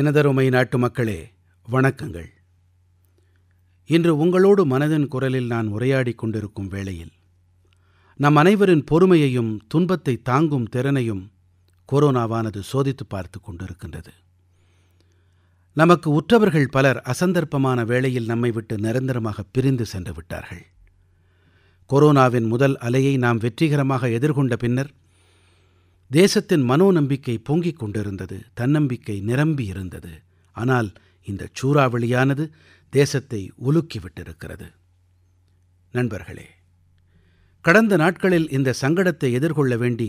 எனதருமை நாட்டு மக்களே வணக்கங்கள் இன்று உங்களோடு மனதின் குரலில் நான் உரையாடிக் கொண்டிருக்கும் வேளையில் நம் அனைவரின் பொறுமையையும் துன்பத்தை தாங்கும் திறனையும் கொரோனாவானது சோதித்து பார்த்து கொண்டிருக்கின்றது நமக்கு உற்றவர்கள் பலர் அசந்தர்ப்பமான வேளையில் நம்மை விட்டு நிரந்தரமாக பிரிந்து சென்று விட்டார்கள் கொரோனாவின் முதல் அலையை நாம் வெற்றிகரமாக எதிர்கொண்ட பின்னர் தேசத்தின் மனோநம்பிக்கை பொங்கிக் கொண்டிருந்தது தன்னம்பிக்கை நிரம்பியிருந்தது ஆனால் இந்தச் சூறாவளியானது தேசத்தை உலுக்கிவிட்டிருக்கிறது நண்பர்களே கடந்த நாட்களில் இந்த சங்கடத்தை எதிர்கொள்ள வேண்டி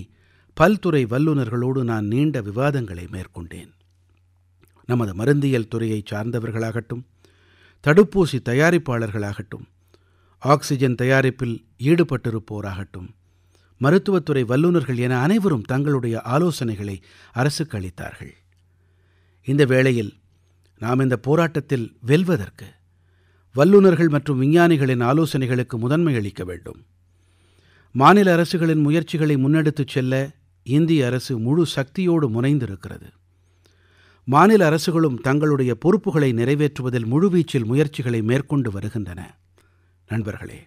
பல்துறை வல்லுநர்களோடு நான் நீண்ட விவாதங்களை மேற்கொண்டேன் நமது மருந்தியல் துறையைச் சார்ந்தவர்களாகட்டும் தடுப்பூசி தயாரிப்பாளர்களாகட்டும் ஆக்சிஜன் தயாரிப்பில் ஈடுபட்டிருப்போராகட்டும் மருத்துவத்துறை வல்லுநர்கள் என அனைவரும் தங்களுடைய ஆலோசனைகளை அரசுக்கு அளித்தார்கள் இந்த வேளையில் நாம் இந்த போராட்டத்தில் வெல்வதற்கு வல்லுநர்கள் மற்றும் விஞ்ஞானிகளின் ஆலோசனைகளுக்கு முதன்மை அளிக்க வேண்டும் மாநில அரசுகளின் முயற்சிகளை முன்னெடுத்துச் செல்ல இந்திய அரசு முழு சக்தியோடு முனைந்திருக்கிறது மாநில அரசுகளும் தங்களுடைய பொறுப்புகளை நிறைவேற்றுவதில் முழுவீச்சில் முயற்சிகளை மேற்கொண்டு வருகின்றன நண்பர்களே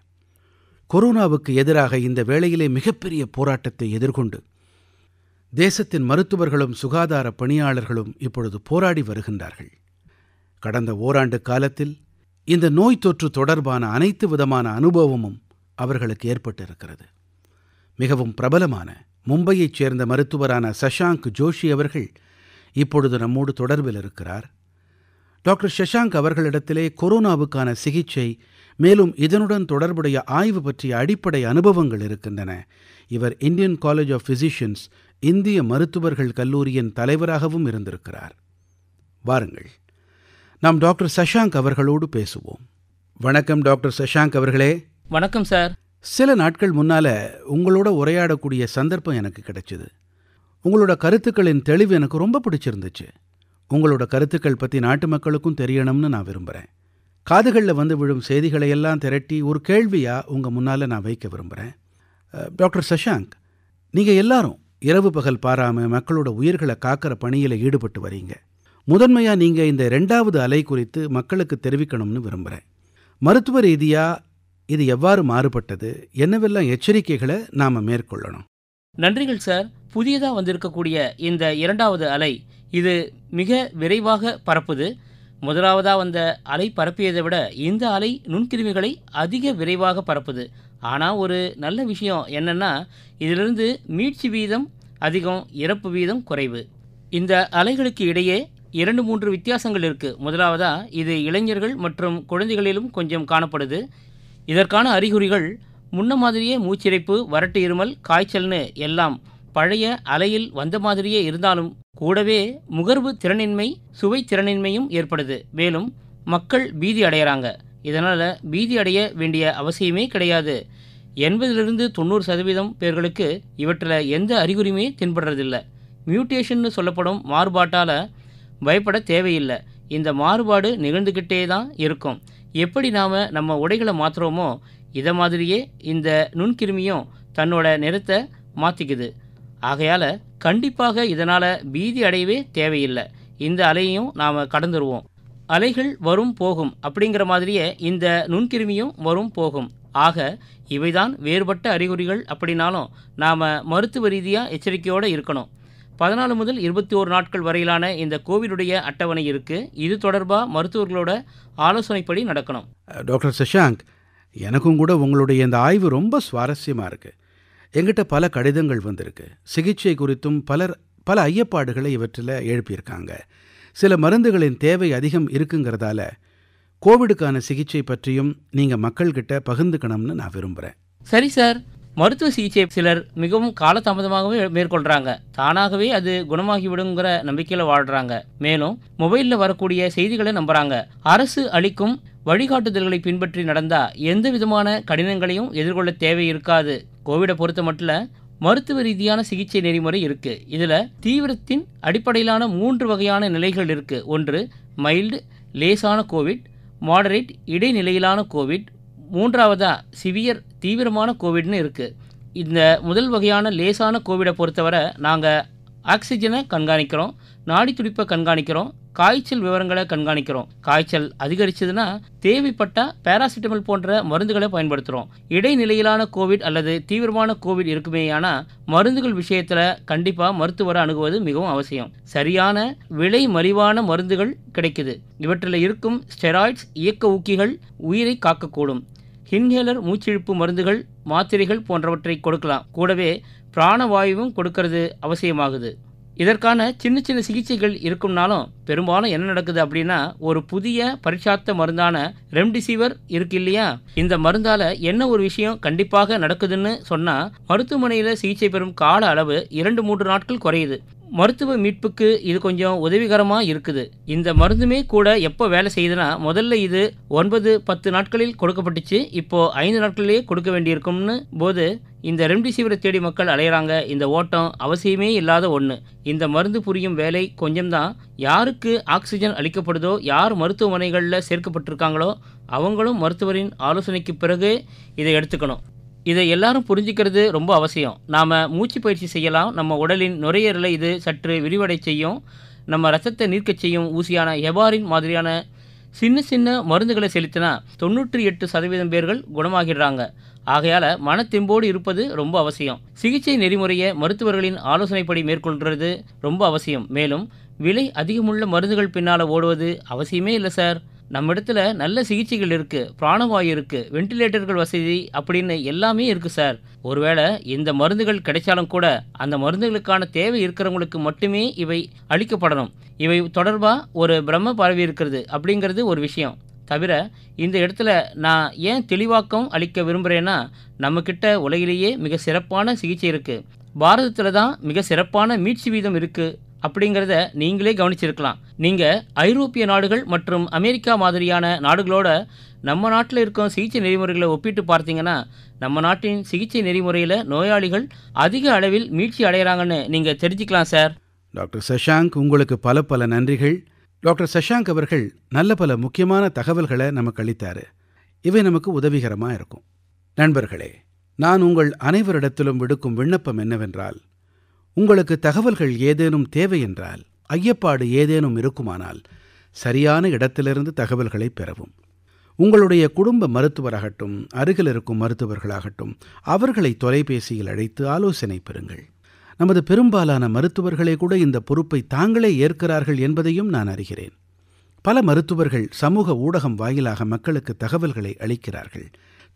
கொரோனாவுக்கு எதிராக இந்த வேளையிலே மிகப்பெரிய போராட்டத்தை எதிர்கொண்டு தேசத்தின் மருத்துவர்களும் சுகாதார பணியாளர்களும் இப்பொழுது போராடி வருகின்றார்கள் கடந்த ஓராண்டு காலத்தில் இந்த நோய் தொற்று தொடர்பான அனைத்து விதமான அனுபவமும் அவர்களுக்கு ஏற்பட்டிருக்கிறது மிகவும் பிரபலமான மும்பையைச் சேர்ந்த மருத்துவரான சஷாங்க் ஜோஷி அவர்கள் இப்பொழுது நம்மோடு தொடர்பில் இருக்கிறார் டாக்டர் சஷாங்க் அவர்களிடத்திலே கொரோனாவுக்கான சிகிச்சை மேலும் இதனுடன் தொடர்புடைய ஆய்வு பற்றிய அடிப்படை அனுபவங்கள் இருக்கின்றன இவர் இந்தியன் காலேஜ் ஆஃப் பிசிஷியன்ஸ் இந்திய மருத்துவர்கள் கல்லூரியின் தலைவராகவும் இருந்திருக்கிறார் வாருங்கள் நாம் டாக்டர் சஷாங்க் அவர்களோடு பேசுவோம் வணக்கம் டாக்டர் சஷாங்க் அவர்களே வணக்கம் சார் சில நாட்கள் முன்னால உங்களோட உரையாடக்கூடிய சந்தர்ப்பம் எனக்கு கிடைச்சது உங்களோட கருத்துக்களின் தெளிவு எனக்கு ரொம்ப பிடிச்சிருந்துச்சு உங்களோட கருத்துக்கள் பற்றி நாட்டு மக்களுக்கும் தெரியணும்னு நான் விரும்புகிறேன் காதுகளில் வந்து விழும் செய்திகளை எல்லாம் திரட்டி ஒரு கேள்வியாக உங்கள் முன்னால் நான் வைக்க விரும்புகிறேன் டாக்டர் சஷாங்க் நீங்கள் எல்லாரும் இரவு பகல் பாராமல் மக்களோட உயிர்களை காக்கிற பணியில் ஈடுபட்டு வரீங்க முதன்மையாக நீங்கள் இந்த ரெண்டாவது அலை குறித்து மக்களுக்கு தெரிவிக்கணும்னு விரும்புகிறேன் மருத்துவ ரீதியாக இது எவ்வாறு மாறுபட்டது என்னவெல்லாம் எச்சரிக்கைகளை நாம் மேற்கொள்ளணும் நன்றிகள் சார் புதியதாக வந்திருக்கக்கூடிய இந்த இரண்டாவது அலை இது மிக விரைவாக பரப்புது முதலாவதாக வந்த அலை பரப்பியதை விட இந்த அலை நுண்கிருமிகளை அதிக விரைவாக பரப்புது ஆனால் ஒரு நல்ல விஷயம் என்னென்னா இதிலிருந்து மீட்சி வீதம் அதிகம் இறப்பு வீதம் குறைவு இந்த அலைகளுக்கு இடையே இரண்டு மூன்று வித்தியாசங்கள் இருக்குது முதலாவதாக இது இளைஞர்கள் மற்றும் குழந்தைகளிலும் கொஞ்சம் காணப்படுது இதற்கான அறிகுறிகள் முன்ன மாதிரியே மூச்சிறைப்பு வறட்டு இருமல் காய்ச்சல்னு எல்லாம் பழைய அலையில் வந்த மாதிரியே இருந்தாலும் கூடவே முகர்வு திறனின்மை சுவை திறனின்மையும் ஏற்படுது மேலும் மக்கள் பீதி அடையிறாங்க இதனால் பீதி அடைய வேண்டிய அவசியமே கிடையாது எண்பதிலிருந்து தொண்ணூறு சதவீதம் பேர்களுக்கு இவற்றில் எந்த அறிகுறியுமே தென்படுறதில்லை மியூட்டேஷன்னு சொல்லப்படும் மாறுபாட்டால் பயப்பட தேவையில்லை இந்த மாறுபாடு நிகழ்ந்துக்கிட்டே தான் இருக்கும் எப்படி நாம் நம்ம உடைகளை மாற்றுறோமோ இதை மாதிரியே இந்த நுண்கிருமியும் தன்னோட நிறத்தை மாற்றிக்குது ஆகையால் கண்டிப்பாக இதனால் பீதி அடையவே தேவையில்லை இந்த அலையையும் நாம் கடந்துருவோம் அலைகள் வரும் போகும் அப்படிங்கிற மாதிரியே இந்த நுண்கிருமியும் வரும் போகும் ஆக இவைதான் வேறுபட்ட அறிகுறிகள் அப்படின்னாலும் நாம் மருத்துவ ரீதியாக எச்சரிக்கையோடு இருக்கணும் பதினாலு முதல் இருபத்தி ஓரு நாட்கள் வரையிலான இந்த கோவிடுடைய அட்டவணை இருக்குது இது தொடர்பாக மருத்துவர்களோட ஆலோசனைப்படி நடக்கணும் டாக்டர் சஷாங்க் எனக்கும் கூட உங்களுடைய இந்த ஆய்வு ரொம்ப சுவாரஸ்யமாக இருக்குது எங்கிட்ட பல கடிதங்கள் வந்திருக்கு சிகிச்சை குறித்தும் பலர் பல ஐயப்பாடுகளை இவற்றில் எழுப்பியிருக்காங்க சில மருந்துகளின் தேவை அதிகம் இருக்குங்கிறதால கோவிடுக்கான சிகிச்சை பற்றியும் நீங்கள் மக்கள்கிட்ட பகிர்ந்துக்கணும்னு நான் விரும்புகிறேன் சரி சார் மருத்துவ சிகிச்சை சிலர் மிகவும் காலதாமதமாகவே மேற்கொள்கிறாங்க தானாகவே அது குணமாகிவிடுங்கிற நம்பிக்கையில் வாழ்கிறாங்க மேலும் மொபைலில் வரக்கூடிய செய்திகளை நம்புகிறாங்க அரசு அளிக்கும் வழிகாட்டுதல்களை பின்பற்றி நடந்தால் எந்த விதமான கடினங்களையும் எதிர்கொள்ள தேவை இருக்காது கோவிடை பொறுத்த மட்டும் மருத்துவ ரீதியான சிகிச்சை நெறிமுறை இருக்குது இதில் தீவிரத்தின் அடிப்படையிலான மூன்று வகையான நிலைகள் இருக்குது ஒன்று மைல்டு லேசான கோவிட் மாடரேட் இடைநிலையிலான கோவிட் மூன்றாவதாக சிவியர் தீவிரமான கோவிட்னு இருக்குது இந்த முதல் வகையான லேசான கோவிடை பொறுத்தவரை நாங்கள் ஆக்சிஜனை கண்காணிக்கிறோம் நாடி துடிப்பை கண்காணிக்கிறோம் காய்ச்சல் விவரங்களை கண்காணிக்கிறோம் காய்ச்சல் அதிகரிச்சதுன்னா தேவைப்பட்ட பேராசிட்டமல் போன்ற மருந்துகளை பயன்படுத்துகிறோம் இடைநிலையிலான கோவிட் அல்லது தீவிரமான கோவிட் இருக்குமேயானா மருந்துகள் விஷயத்தில் கண்டிப்பாக மருத்துவரை அணுகுவது மிகவும் அவசியம் சரியான விலை மலிவான மருந்துகள் கிடைக்குது இவற்றில் இருக்கும் ஸ்டெராய்ட்ஸ் இயக்க ஊக்கிகள் உயிரை காக்கக்கூடும் ஹின்ஹேலர் மூச்சிழுப்பு மருந்துகள் மாத்திரைகள் போன்றவற்றை கொடுக்கலாம் கூடவே பிராணவாயுவும் கொடுக்கறது அவசியமாகுது இதற்கான சின்ன சின்ன சிகிச்சைகள் இருக்கும்னாலும் பெரும்பாலும் என்ன நடக்குது அப்படின்னா ஒரு புதிய பரிட்சாத்த மருந்தான ரெம்டிசிவர் இருக்கு இல்லையா இந்த மருந்தால் என்ன ஒரு விஷயம் கண்டிப்பாக நடக்குதுன்னு சொன்னால் மருத்துவமனையில் சிகிச்சை பெறும் கால அளவு இரண்டு மூன்று நாட்கள் குறையுது மருத்துவ மீட்புக்கு இது கொஞ்சம் உதவிகரமாக இருக்குது இந்த மருந்துமே கூட எப்போ வேலை செய்யுதுன்னா முதல்ல இது ஒன்பது பத்து நாட்களில் கொடுக்கப்பட்டுச்சு இப்போது ஐந்து நாட்களிலேயே கொடுக்க வேண்டியிருக்கும்னு போது இந்த ரெம்டிசிவிரை தேடி மக்கள் அலையிறாங்க இந்த ஓட்டம் அவசியமே இல்லாத ஒன்று இந்த மருந்து புரியும் வேலை கொஞ்சம்தான் யாருக்கு ஆக்சிஜன் அளிக்கப்படுதோ யார் மருத்துவமனைகளில் சேர்க்கப்பட்டிருக்காங்களோ அவங்களும் மருத்துவரின் ஆலோசனைக்கு பிறகு இதை எடுத்துக்கணும் இதை எல்லாரும் புரிஞ்சுக்கிறது ரொம்ப அவசியம் நாம் மூச்சு பயிற்சி செய்யலாம் நம்ம உடலின் நுரையீரலை இது சற்று விரிவடை செய்யும் நம்ம ரத்தத்தை நீர்க்கச் செய்யும் ஊசியான ஹெபாரின் மாதிரியான சின்ன சின்ன மருந்துகளை செலுத்தினா தொண்ணூற்றி எட்டு சதவீதம் பேர்கள் குணமாகிடுறாங்க ஆகையால் மனத்தெம்போடு இருப்பது ரொம்ப அவசியம் சிகிச்சை நெறிமுறையை மருத்துவர்களின் ஆலோசனைப்படி மேற்கொள்கிறது ரொம்ப அவசியம் மேலும் விலை அதிகமுள்ள மருந்துகள் பின்னால் ஓடுவது அவசியமே இல்லை சார் நம்ம இடத்துல நல்ல சிகிச்சைகள் இருக்குது பிராணவாயு இருக்குது வென்டிலேட்டர்கள் வசதி அப்படின்னு எல்லாமே இருக்குது சார் ஒருவேளை இந்த மருந்துகள் கிடைச்சாலும் கூட அந்த மருந்துகளுக்கான தேவை இருக்கிறவங்களுக்கு மட்டுமே இவை அளிக்கப்படணும் இவை தொடர்பாக ஒரு பிரம்ம பரவி இருக்கிறது அப்படிங்கிறது ஒரு விஷயம் தவிர இந்த இடத்துல நான் ஏன் தெளிவாக்கம் அளிக்க விரும்புகிறேன்னா நம்மக்கிட்ட உலகிலேயே மிக சிறப்பான சிகிச்சை இருக்குது பாரதத்தில் தான் மிக சிறப்பான மீட்சி வீதம் இருக்குது அப்படிங்கிறத நீங்களே கவனிச்சிருக்கலாம் நீங்கள் ஐரோப்பிய நாடுகள் மற்றும் அமெரிக்கா மாதிரியான நாடுகளோட நம்ம நாட்டில் இருக்கும் சிகிச்சை நெறிமுறைகளை ஒப்பிட்டு பார்த்தீங்கன்னா நம்ம நாட்டின் சிகிச்சை நெறிமுறையில் நோயாளிகள் அதிக அளவில் மீட்சி அடைகிறாங்கன்னு நீங்கள் தெரிஞ்சுக்கலாம் சார் டாக்டர் சஷாங்க் உங்களுக்கு பல பல நன்றிகள் டாக்டர் சஷாங்க் அவர்கள் நல்ல பல முக்கியமான தகவல்களை நமக்கு அளித்தார் இவை நமக்கு உதவிகரமாக இருக்கும் நண்பர்களே நான் உங்கள் அனைவரிடத்திலும் விடுக்கும் விண்ணப்பம் என்னவென்றால் உங்களுக்கு தகவல்கள் ஏதேனும் தேவை என்றால் ஐயப்பாடு ஏதேனும் இருக்குமானால் சரியான இடத்திலிருந்து தகவல்களை பெறவும் உங்களுடைய குடும்ப மருத்துவராகட்டும் அருகில் இருக்கும் மருத்துவர்களாகட்டும் அவர்களை தொலைபேசியில் அழைத்து ஆலோசனை பெறுங்கள் நமது பெரும்பாலான மருத்துவர்களே கூட இந்த பொறுப்பை தாங்களே ஏற்கிறார்கள் என்பதையும் நான் அறிகிறேன் பல மருத்துவர்கள் சமூக ஊடகம் வாயிலாக மக்களுக்கு தகவல்களை அளிக்கிறார்கள்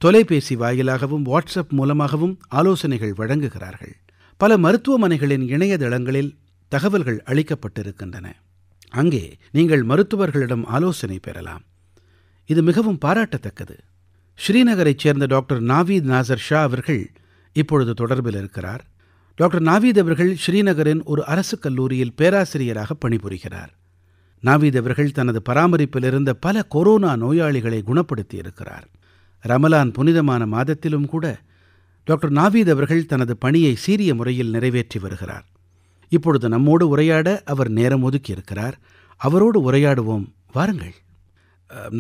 தொலைபேசி வாயிலாகவும் வாட்ஸ்அப் மூலமாகவும் ஆலோசனைகள் வழங்குகிறார்கள் பல மருத்துவமனைகளின் இணையதளங்களில் தகவல்கள் அளிக்கப்பட்டிருக்கின்றன அங்கே நீங்கள் மருத்துவர்களிடம் ஆலோசனை பெறலாம் இது மிகவும் பாராட்டத்தக்கது ஸ்ரீநகரைச் சேர்ந்த டாக்டர் நாவீத் நாசர் ஷா அவர்கள் இப்பொழுது தொடர்பில் இருக்கிறார் டாக்டர் நாவீத் அவர்கள் ஸ்ரீநகரின் ஒரு அரசு கல்லூரியில் பேராசிரியராக பணிபுரிகிறார் நாவீத் அவர்கள் தனது பராமரிப்பில் இருந்த பல கொரோனா நோயாளிகளை குணப்படுத்தியிருக்கிறார் ரமலான் புனிதமான மாதத்திலும் கூட டாக்டர் நாவீத் அவர்கள் தனது பணியை சீரிய முறையில் நிறைவேற்றி வருகிறார் இப்பொழுது நம்மோடு உரையாட அவர் நேரம் ஒதுக்கி இருக்கிறார் அவரோடு உரையாடுவோம் வாருங்கள்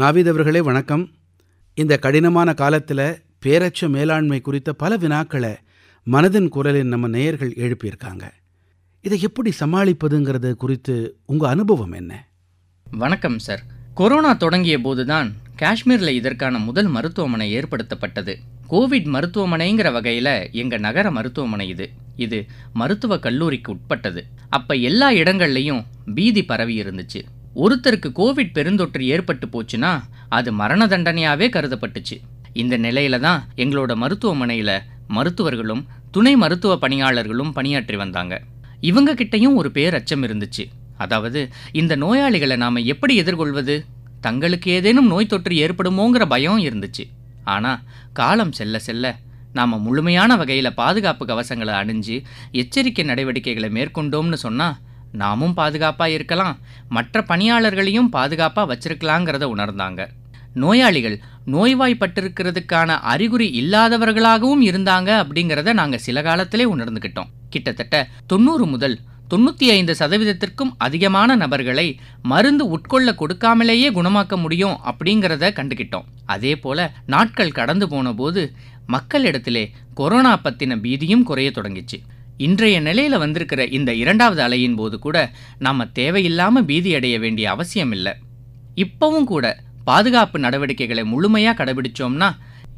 நாவீத் அவர்களே வணக்கம் இந்த கடினமான காலத்தில் பேரச்ச மேலாண்மை குறித்த பல வினாக்களை மனதின் குரலில் நம்ம நேயர்கள் எழுப்பியிருக்காங்க இதை எப்படி சமாளிப்பதுங்கிறது குறித்து உங்கள் அனுபவம் என்ன வணக்கம் சார் கொரோனா தொடங்கிய போதுதான் காஷ்மீரில் இதற்கான முதல் மருத்துவமனை ஏற்படுத்தப்பட்டது கோவிட் மருத்துவமனைங்கிற வகையில் எங்கள் நகர மருத்துவமனை இது இது மருத்துவ கல்லூரிக்கு உட்பட்டது அப்போ எல்லா இடங்கள்லையும் பீதி பரவி இருந்துச்சு ஒருத்தருக்கு கோவிட் பெருந்தொற்று ஏற்பட்டு போச்சுன்னா அது மரண தண்டனையாகவே கருதப்பட்டுச்சு இந்த நிலையில தான் எங்களோட மருத்துவமனையில் மருத்துவர்களும் துணை மருத்துவ பணியாளர்களும் பணியாற்றி வந்தாங்க இவங்க கிட்டையும் ஒரு அச்சம் இருந்துச்சு அதாவது இந்த நோயாளிகளை நாம் எப்படி எதிர்கொள்வது தங்களுக்கு ஏதேனும் நோய் தொற்று ஏற்படுமோங்கிற பயம் இருந்துச்சு ஆனால் காலம் செல்ல செல்ல நாம் முழுமையான வகையில் பாதுகாப்பு கவசங்களை அணிஞ்சு எச்சரிக்கை நடவடிக்கைகளை மேற்கொண்டோம்னு சொன்னால் நாமும் பாதுகாப்பாக இருக்கலாம் மற்ற பணியாளர்களையும் பாதுகாப்பாக வச்சிருக்கலாங்கிறத உணர்ந்தாங்க நோயாளிகள் நோய்வாய்ப்பட்டிருக்கிறதுக்கான அறிகுறி இல்லாதவர்களாகவும் இருந்தாங்க அப்படிங்கிறத நாங்கள் சில காலத்திலே உணர்ந்துக்கிட்டோம் கிட்டத்தட்ட தொண்ணூறு முதல் தொண்ணூற்றி ஐந்து சதவீதத்திற்கும் அதிகமான நபர்களை மருந்து உட்கொள்ள கொடுக்காமலேயே குணமாக்க முடியும் அப்படிங்கிறத கண்டுக்கிட்டோம் அதே போல நாட்கள் கடந்து போனபோது மக்களிடத்திலே கொரோனா பற்றின பீதியும் குறைய தொடங்கிச்சு இன்றைய நிலையில் வந்திருக்கிற இந்த இரண்டாவது அலையின் போது கூட நாம் தேவையில்லாமல் பீதியடைய வேண்டிய அவசியம் இல்லை இப்போவும் கூட பாதுகாப்பு நடவடிக்கைகளை முழுமையாக கடைபிடிச்சோம்னா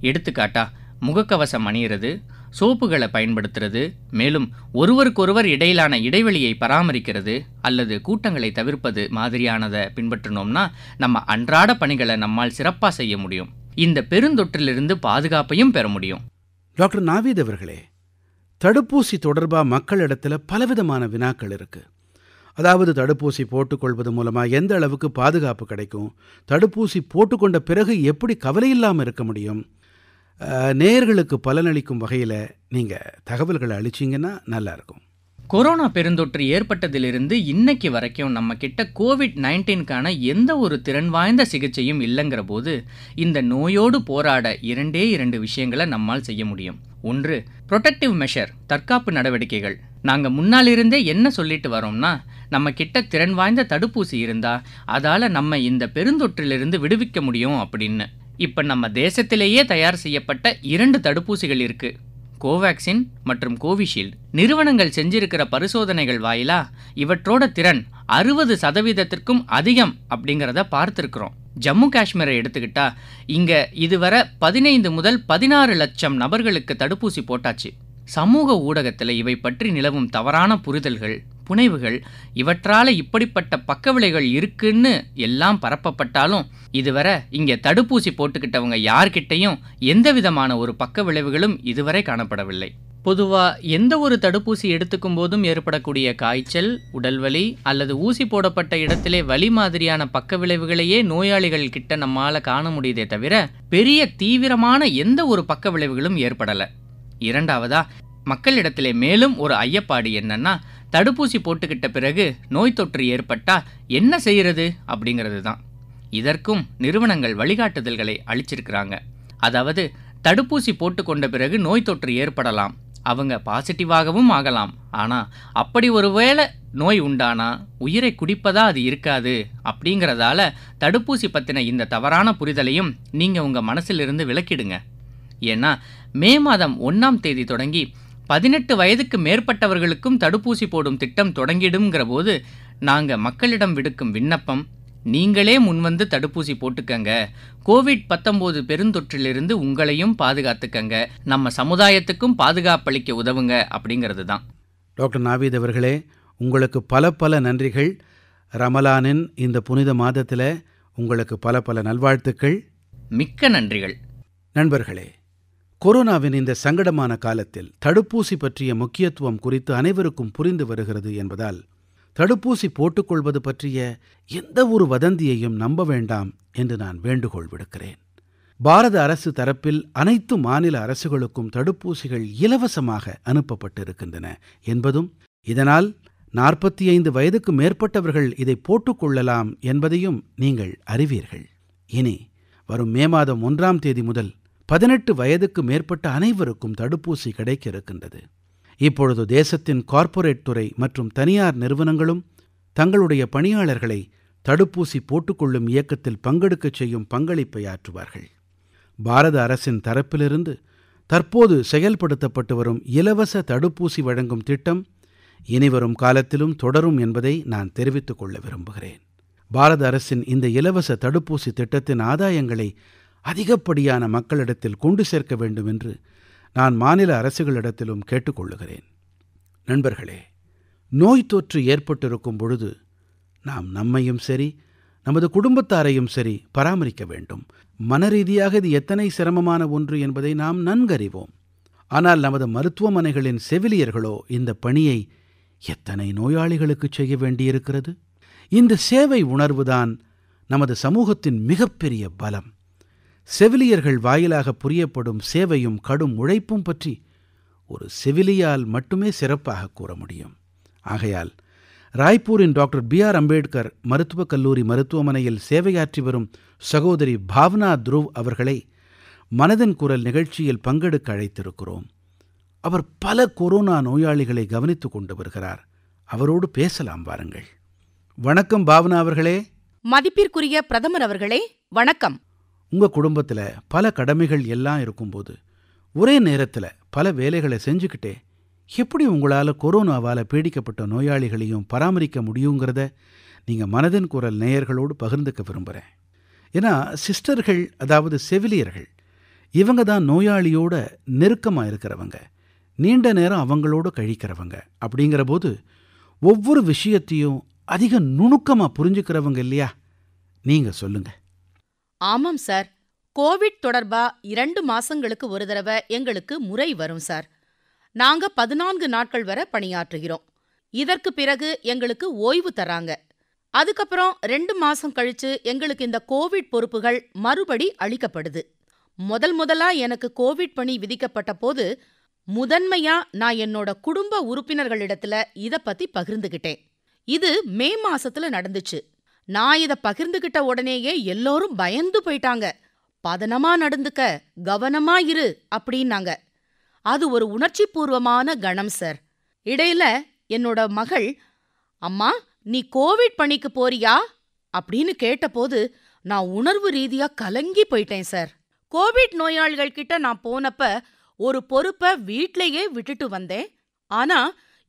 எடுத்துக்காட்டா முகக்கவசம் அணியிறது சோப்புகளை பயன்படுத்துறது மேலும் ஒருவருக்கொருவர் இடையிலான இடைவெளியை பராமரிக்கிறது அல்லது கூட்டங்களை தவிர்ப்பது மாதிரியானதை பின்பற்றினோம்னா நம்ம அன்றாட பணிகளை நம்மால் சிறப்பாக செய்ய முடியும் இந்த பெருந்தொற்றிலிருந்து பாதுகாப்பையும் பெற முடியும் டாக்டர் நாவீத் அவர்களே தடுப்பூசி தொடர்பாக மக்களிடத்தில் பலவிதமான வினாக்கள் இருக்குது அதாவது தடுப்பூசி போட்டுக்கொள்வது மூலமாக எந்த அளவுக்கு பாதுகாப்பு கிடைக்கும் தடுப்பூசி போட்டுக்கொண்ட பிறகு எப்படி கவலை இல்லாமல் இருக்க முடியும் நேர்களுக்கு பலனளிக்கும் வகையில் நீங்கள் தகவல்களை அளிச்சிங்கன்னா நல்லாயிருக்கும் கொரோனா பெருந்தொற்று ஏற்பட்டதிலிருந்து இன்னைக்கு வரைக்கும் நம்ம கிட்ட கோவிட் நைன்டீனுக்கான எந்த ஒரு திறன் வாய்ந்த சிகிச்சையும் இல்லைங்கிற போது இந்த நோயோடு போராட இரண்டே இரண்டு விஷயங்களை நம்மால் செய்ய முடியும் ஒன்று ப்ரொடெக்டிவ் மெஷர் தற்காப்பு நடவடிக்கைகள் நாங்கள் முன்னாலிருந்தே என்ன சொல்லிட்டு வரோம்னா நம்ம கிட்ட திறன் வாய்ந்த தடுப்பூசி இருந்தால் அதால் நம்ம இந்த பெருந்தொற்றிலிருந்து விடுவிக்க முடியும் அப்படின்னு இப்போ நம்ம தேசத்திலேயே தயார் செய்யப்பட்ட இரண்டு தடுப்பூசிகள் இருக்கு கோவேக்சின் மற்றும் கோவிஷீல்டு நிறுவனங்கள் செஞ்சிருக்கிற பரிசோதனைகள் வாயிலா இவற்றோட திறன் அறுபது சதவீதத்திற்கும் அதிகம் அப்படிங்கிறத பார்த்துருக்குறோம் ஜம்மு காஷ்மீரை எடுத்துக்கிட்டா இங்கே இதுவரை பதினைந்து முதல் பதினாறு லட்சம் நபர்களுக்கு தடுப்பூசி போட்டாச்சு சமூக ஊடகத்தில் இவை பற்றி நிலவும் தவறான புரிதல்கள் புனைவுகள் இவற்றால் இப்படிப்பட்ட விலைகள் இருக்குன்னு எல்லாம் பரப்பப்பட்டாலும் இதுவரை இங்கே தடுப்பூசி போட்டுக்கிட்டவங்க யார்கிட்டையும் எந்த விதமான ஒரு பக்க விளைவுகளும் இதுவரை காணப்படவில்லை பொதுவாக எந்த ஒரு தடுப்பூசி எடுத்துக்கும் போதும் ஏற்படக்கூடிய காய்ச்சல் உடல்வலி அல்லது ஊசி போடப்பட்ட இடத்திலே வலி மாதிரியான பக்க விளைவுகளையே நோயாளிகள் கிட்ட நம்மால் காண முடியுதே தவிர பெரிய தீவிரமான எந்த ஒரு பக்க விளைவுகளும் ஏற்படலை இரண்டாவதா மக்களிடத்திலே மேலும் ஒரு ஐயப்பாடு என்னன்னா தடுப்பூசி போட்டுக்கிட்ட பிறகு நோய் தொற்று ஏற்பட்டா என்ன செய்கிறது அப்படிங்கிறது தான் இதற்கும் நிறுவனங்கள் வழிகாட்டுதல்களை அளிச்சிருக்கிறாங்க அதாவது தடுப்பூசி போட்டுக்கொண்ட பிறகு நோய் தொற்று ஏற்படலாம் அவங்க பாசிட்டிவாகவும் ஆகலாம் ஆனால் அப்படி ஒருவேளை நோய் உண்டானா உயிரை குடிப்பதா அது இருக்காது அப்படிங்கிறதால தடுப்பூசி பற்றின இந்த தவறான புரிதலையும் நீங்கள் உங்கள் மனசிலிருந்து விளக்கிடுங்க ஏன்னா மே மாதம் ஒன்றாம் தேதி தொடங்கி பதினெட்டு வயதுக்கு மேற்பட்டவர்களுக்கும் தடுப்பூசி போடும் திட்டம் தொடங்கிடுங்கிற போது நாங்கள் மக்களிடம் விடுக்கும் விண்ணப்பம் நீங்களே முன்வந்து தடுப்பூசி போட்டுக்கங்க கோவிட் பத்தொம்போது பெருந்தொற்றிலிருந்து உங்களையும் பாதுகாத்துக்கங்க நம்ம சமுதாயத்துக்கும் பாதுகாப்பளிக்க உதவுங்க அப்படிங்கிறது தான் டாக்டர் நாவீத் அவர்களே உங்களுக்கு பல பல நன்றிகள் ரமலானின் இந்த புனித மாதத்தில் உங்களுக்கு பல பல நல்வாழ்த்துக்கள் மிக்க நன்றிகள் நண்பர்களே கொரோனாவின் இந்த சங்கடமான காலத்தில் தடுப்பூசி பற்றிய முக்கியத்துவம் குறித்து அனைவருக்கும் புரிந்து வருகிறது என்பதால் தடுப்பூசி போட்டுக்கொள்வது பற்றிய எந்த ஒரு வதந்தியையும் நம்ப வேண்டாம் என்று நான் வேண்டுகோள் விடுக்கிறேன் பாரத அரசு தரப்பில் அனைத்து மாநில அரசுகளுக்கும் தடுப்பூசிகள் இலவசமாக அனுப்பப்பட்டிருக்கின்றன என்பதும் இதனால் நாற்பத்தி ஐந்து வயதுக்கு மேற்பட்டவர்கள் இதை போட்டுக்கொள்ளலாம் என்பதையும் நீங்கள் அறிவீர்கள் இனி வரும் மே மாதம் ஒன்றாம் தேதி முதல் பதினெட்டு வயதுக்கு மேற்பட்ட அனைவருக்கும் தடுப்பூசி கிடைக்க இருக்கின்றது இப்பொழுது தேசத்தின் கார்ப்பரேட் துறை மற்றும் தனியார் நிறுவனங்களும் தங்களுடைய பணியாளர்களை தடுப்பூசி போட்டுக்கொள்ளும் இயக்கத்தில் பங்கெடுக்கச் செய்யும் பங்களிப்பை ஆற்றுவார்கள் பாரத அரசின் தரப்பிலிருந்து தற்போது செயல்படுத்தப்பட்டு வரும் இலவச தடுப்பூசி வழங்கும் திட்டம் இனிவரும் காலத்திலும் தொடரும் என்பதை நான் தெரிவித்துக் கொள்ள விரும்புகிறேன் பாரத அரசின் இந்த இலவச தடுப்பூசி திட்டத்தின் ஆதாயங்களை அதிகப்படியான மக்களிடத்தில் கொண்டு சேர்க்க வேண்டும் என்று நான் மாநில அரசுகளிடத்திலும் கேட்டுக்கொள்ளுகிறேன் நண்பர்களே நோய் தொற்று ஏற்பட்டிருக்கும் பொழுது நாம் நம்மையும் சரி நமது குடும்பத்தாரையும் சரி பராமரிக்க வேண்டும் மனரீதியாக இது எத்தனை சிரமமான ஒன்று என்பதை நாம் நன்கறிவோம் ஆனால் நமது மருத்துவமனைகளின் செவிலியர்களோ இந்த பணியை எத்தனை நோயாளிகளுக்கு செய்ய வேண்டியிருக்கிறது இந்த சேவை உணர்வுதான் நமது சமூகத்தின் மிகப்பெரிய பலம் செவிலியர்கள் வாயிலாக புரியப்படும் சேவையும் கடும் உழைப்பும் பற்றி ஒரு செவிலியால் மட்டுமே சிறப்பாக கூற முடியும் ஆகையால் ராய்ப்பூரின் டாக்டர் பி ஆர் அம்பேத்கர் மருத்துவக் கல்லூரி மருத்துவமனையில் சேவையாற்றி வரும் சகோதரி பாவ்னா துருவ் அவர்களை மனதின் குரல் நிகழ்ச்சியில் பங்கெடுக்க அழைத்திருக்கிறோம் அவர் பல கொரோனா நோயாளிகளை கவனித்துக் கொண்டு வருகிறார் அவரோடு பேசலாம் வாருங்கள் வணக்கம் பாவனா அவர்களே மதிப்பிற்குரிய பிரதமர் அவர்களே வணக்கம் உங்க குடும்பத்தில் பல கடமைகள் எல்லாம் இருக்கும்போது ஒரே நேரத்தில் பல வேலைகளை செஞ்சுக்கிட்டே எப்படி உங்களால் கொரோனாவால் பீடிக்கப்பட்ட நோயாளிகளையும் பராமரிக்க முடியுங்கிறத நீங்கள் மனதின் குரல் நேயர்களோடு பகிர்ந்துக்க விரும்புகிறேன் ஏன்னா சிஸ்டர்கள் அதாவது செவிலியர்கள் இவங்க தான் நோயாளியோட நெருக்கமாக இருக்கிறவங்க நீண்ட நேரம் அவங்களோட கழிக்கிறவங்க அப்படிங்கிற போது ஒவ்வொரு விஷயத்தையும் அதிக நுணுக்கமாக புரிஞ்சுக்கிறவங்க இல்லையா நீங்கள் சொல்லுங்கள் ஆமாம் சார் கோவிட் தொடர்பா இரண்டு மாசங்களுக்கு ஒரு தடவை எங்களுக்கு முறை வரும் சார் நாங்க பதினான்கு நாட்கள் வரை பணியாற்றுகிறோம் இதற்கு பிறகு எங்களுக்கு ஓய்வு தராங்க அதுக்கப்புறம் ரெண்டு மாசம் கழிச்சு எங்களுக்கு இந்த கோவிட் பொறுப்புகள் மறுபடி அளிக்கப்படுது முதல் முதலா எனக்கு கோவிட் பணி விதிக்கப்பட்ட போது முதன்மையா நான் என்னோட குடும்ப உறுப்பினர்களிடத்துல இத பத்தி பகிர்ந்துகிட்டேன் இது மே மாசத்துல நடந்துச்சு நான் இத பகிர்ந்துகிட்ட உடனேயே எல்லோரும் பயந்து போயிட்டாங்க பதனமா நடந்துக்க கவனமா இரு அப்படின்னாங்க அது ஒரு உணர்ச்சி பூர்வமான கணம் சார் இடையில என்னோட மகள் அம்மா நீ கோவிட் பணிக்கு போறியா அப்படின்னு கேட்டபோது நான் உணர்வு ரீதியா கலங்கி போயிட்டேன் சார் கோவிட் நோயாளிகள் கிட்ட நான் போனப்ப ஒரு பொறுப்பை வீட்லயே விட்டுட்டு வந்தேன் ஆனா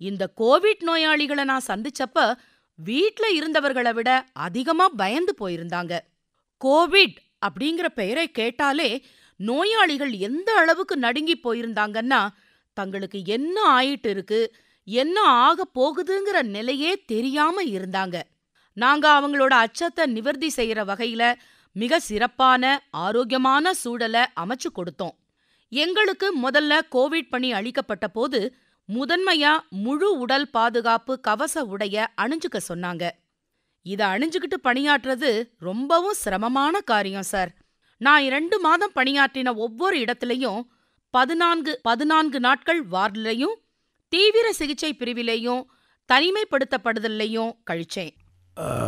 இந்த கோவிட் நோயாளிகளை நான் சந்திச்சப்ப வீட்ல இருந்தவர்களை விட அதிகமா பயந்து போயிருந்தாங்க கோவிட் அப்படிங்கிற பெயரை கேட்டாலே நோயாளிகள் எந்த அளவுக்கு நடுங்கி போயிருந்தாங்கன்னா தங்களுக்கு என்ன ஆயிட்டு இருக்கு என்ன ஆக போகுதுங்கிற நிலையே தெரியாம இருந்தாங்க நாங்க அவங்களோட அச்சத்தை நிவர்த்தி செய்யற வகையில மிக சிறப்பான ஆரோக்கியமான சூழலை அமைச்சு கொடுத்தோம் எங்களுக்கு முதல்ல கோவிட் பணி அளிக்கப்பட்ட போது முதன்மையா முழு உடல் பாதுகாப்பு கவச உடைய அணிஞ்சுக்க சொன்னாங்க இத அணிஞ்சுக்கிட்டு பணியாற்றுறது ரொம்பவும் சிரமமான காரியம் சார் நான் இரண்டு மாதம் பணியாற்றின ஒவ்வொரு இடத்துலையும் பதினான்கு பதினான்கு நாட்கள் வார்டிலையும் தீவிர சிகிச்சை பிரிவிலையும் தனிமைப்படுத்தப்படுதல்லையும் கழிச்சேன்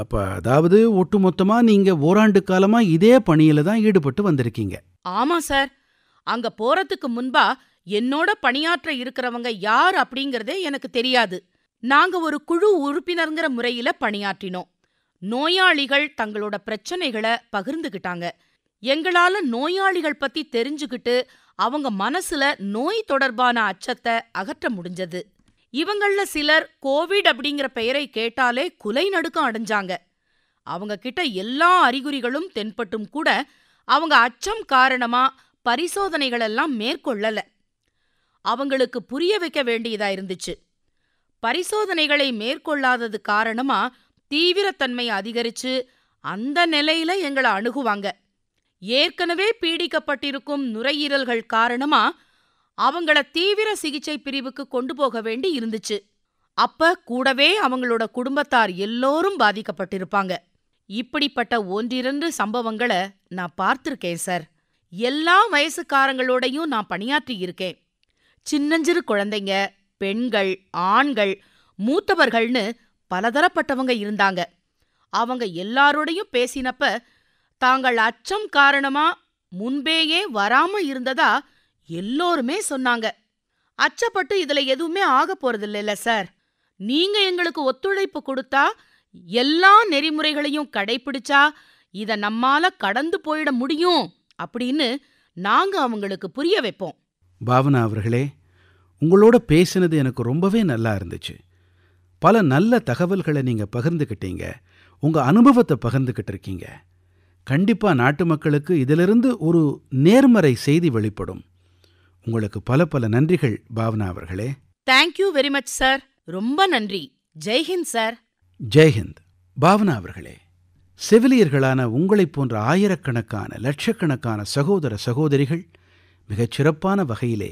அப்ப அதாவது ஒட்டுமொத்தமா நீங்க ஓராண்டு காலமா இதே பணியில தான் ஈடுபட்டு வந்திருக்கீங்க ஆமா சார் அங்க போறதுக்கு முன்பா என்னோட பணியாற்ற இருக்கிறவங்க யார் அப்படிங்கிறதே எனக்கு தெரியாது நாங்க ஒரு குழு உறுப்பினருங்கிற முறையில பணியாற்றினோம் நோயாளிகள் தங்களோட பிரச்சனைகளை பகிர்ந்துகிட்டாங்க எங்களால நோயாளிகள் பத்தி தெரிஞ்சுக்கிட்டு அவங்க மனசுல நோய் தொடர்பான அச்சத்தை அகற்ற முடிஞ்சது இவங்கள சிலர் கோவிட் அப்படிங்கிற பெயரை கேட்டாலே குலை அடைஞ்சாங்க அவங்க கிட்ட எல்லா அறிகுறிகளும் தென்பட்டும் கூட அவங்க அச்சம் காரணமா பரிசோதனைகளெல்லாம் மேற்கொள்ளல அவங்களுக்கு புரிய வைக்க வேண்டியதா இருந்துச்சு பரிசோதனைகளை மேற்கொள்ளாதது காரணமா தீவிரத்தன்மை அதிகரிச்சு அந்த நிலையில எங்களை அணுகுவாங்க ஏற்கனவே பீடிக்கப்பட்டிருக்கும் நுரையீரல்கள் காரணமா அவங்கள தீவிர சிகிச்சை பிரிவுக்கு கொண்டு போக வேண்டி இருந்துச்சு அப்ப கூடவே அவங்களோட குடும்பத்தார் எல்லோரும் பாதிக்கப்பட்டிருப்பாங்க இப்படிப்பட்ட ஒன்றிரண்டு சம்பவங்களை நான் பார்த்திருக்கேன் சார் எல்லா வயசுக்காரங்களோடையும் நான் பணியாற்றி இருக்கேன் சின்னஞ்சிறு குழந்தைங்க பெண்கள் ஆண்கள் மூத்தவர்கள்னு பலதரப்பட்டவங்க இருந்தாங்க அவங்க எல்லாரோடையும் பேசினப்ப தாங்கள் அச்சம் காரணமா முன்பேயே வராம இருந்ததா எல்லோருமே சொன்னாங்க அச்சப்பட்டு இதுல எதுவுமே ஆக போறதில்லைல்ல சார் நீங்க எங்களுக்கு ஒத்துழைப்பு கொடுத்தா எல்லா நெறிமுறைகளையும் கடைபிடிச்சா இத நம்மால கடந்து போயிட முடியும் அப்படின்னு நாங்க அவங்களுக்கு புரிய வைப்போம் பாவனா அவர்களே உங்களோட பேசினது எனக்கு ரொம்பவே நல்லா இருந்துச்சு பல நல்ல தகவல்களை நீங்கள் பகிர்ந்துக்கிட்டீங்க உங்கள் அனுபவத்தை பகிர்ந்துக்கிட்டு இருக்கீங்க கண்டிப்பாக நாட்டு மக்களுக்கு இதிலிருந்து ஒரு நேர்மறை செய்தி வெளிப்படும் உங்களுக்கு பல பல நன்றிகள் பாவனா அவர்களே தேங்க்யூ வெரி மச் சார் ரொம்ப நன்றி ஜெய்ஹிந்த் சார் ஜெய்ஹிந்த் பாவனா அவர்களே செவிலியர்களான உங்களைப் போன்ற ஆயிரக்கணக்கான லட்சக்கணக்கான சகோதர சகோதரிகள் மிகச் சிறப்பான வகையிலே